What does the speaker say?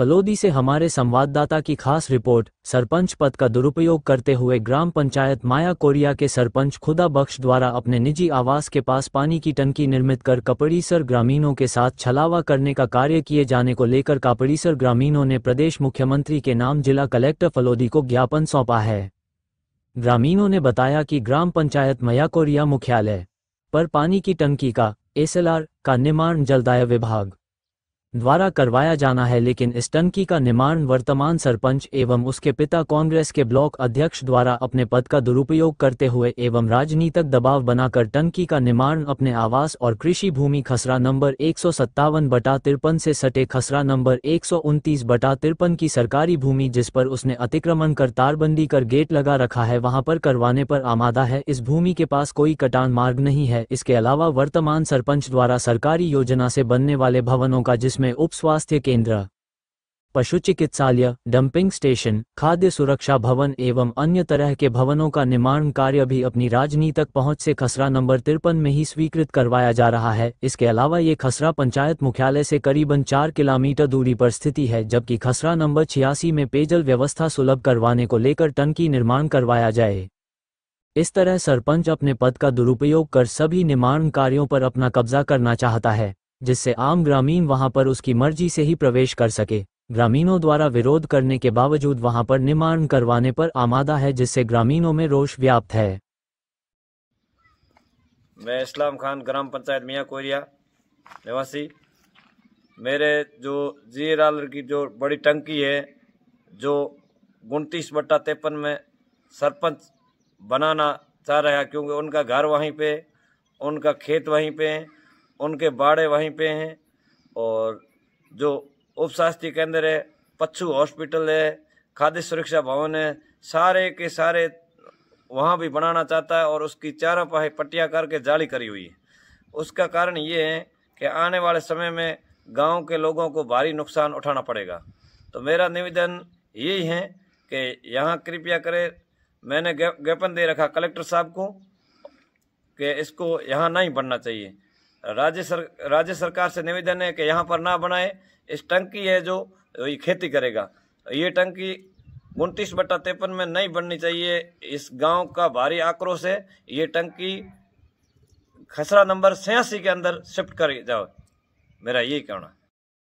फलोदी से हमारे संवाददाता की खास रिपोर्ट सरपंच पद का दुरुपयोग करते हुए ग्राम पंचायत माया कोरिया के सरपंच खुदा बख्श द्वारा अपने निजी आवास के पास पानी की टंकी निर्मित कर कपड़ीसर ग्रामीणों के साथ छलावा करने का कार्य किए जाने को लेकर कापड़ीसर ग्रामीणों ने प्रदेश मुख्यमंत्री के नाम जिला कलेक्टर फलोदी को ज्ञापन सौंपा है ग्रामीणों ने बताया कि ग्राम पंचायत माया कोरिया मुख्यालय पर पानी की टंकी का एसएलआर का निर्माण जलदाय विभाग द्वारा करवाया जाना है लेकिन इस टंकी का निर्माण वर्तमान सरपंच एवं उसके पिता कांग्रेस के ब्लॉक अध्यक्ष द्वारा अपने पद का दुरुपयोग करते हुए एवं राजनीतिक दबाव बनाकर टंकी का निर्माण अपने आवास और कृषि भूमि खसरा नंबर एक सौ सत्तावन बटा तिरपन से सटे खसरा नंबर एक सौ उनतीस बटा तिरपन की सरकारी भूमि जिस पर उसने अतिक्रमण कर तारबंदी कर गेट लगा रखा है वहाँ पर करवाने पर आमादा है इस भूमि के पास कोई कटान मार्ग नहीं है इसके अलावा वर्तमान सरपंच द्वारा सरकारी योजना से बनने वाले भवनों का जिस में उप स्वास्थ्य केंद्र पशु चिकित्सालय डंपिंग स्टेशन खाद्य सुरक्षा भवन एवं अन्य तरह के भवनों का निर्माण कार्य भी अपनी राजनीति तक पहुंच से खसरा नंबर तिरपन में ही स्वीकृत करवाया जा रहा है इसके अलावा ये खसरा पंचायत मुख्यालय से करीबन चार किलोमीटर दूरी पर स्थिति है जबकि खसरा नंबर छियासी में पेयजल व्यवस्था सुलभ करवाने को लेकर टंकी निर्माण करवाया जाए इस तरह सरपंच अपने पद का दुरुपयोग कर सभी निर्माण कार्यों पर अपना कब्जा करना चाहता है जिससे आम ग्रामीण वहां पर उसकी मर्जी से ही प्रवेश कर सके ग्रामीणों द्वारा विरोध करने के बावजूद वहां पर निर्माण करवाने पर आमादा है जिससे ग्रामीणों में रोष व्याप्त है मैं इस्लाम खान ग्राम पंचायत मियाँ कोरिया निवासी मेरे जो जी की जो बड़ी टंकी है जो उनतीस बट्टा तेपन में सरपंच बनाना चाह रहा है क्योंकि उनका घर वहीं पे उनका खेत वहीं पे है उनके बाड़े वहीं पे हैं और जो उप स्वास्थ्य केंद्र है पच्छु हॉस्पिटल है खाद्य सुरक्षा भवन है सारे के सारे वहाँ भी बनाना चाहता है और उसकी चारों पाई पट्टिया करके जाली करी हुई है उसका कारण ये है कि आने वाले समय में गांव के लोगों को भारी नुकसान उठाना पड़ेगा तो मेरा निवेदन यही है कि यहाँ कृपया करें मैंने ज्ञापन दे रखा कलेक्टर साहब को कि इसको यहाँ नहीं बनना चाहिए राज्य सर राज्य सरकार से निवेदन है कि यहाँ पर ना बनाए इस टंकी है जो ये खेती करेगा ये टंकी उनतीस बट्टा तेपन में नहीं बननी चाहिए इस गांव का भारी आक्रोश है ये टंकी खसरा नंबर छियासी के अंदर शिफ्ट कर जाओ मेरा यही कहना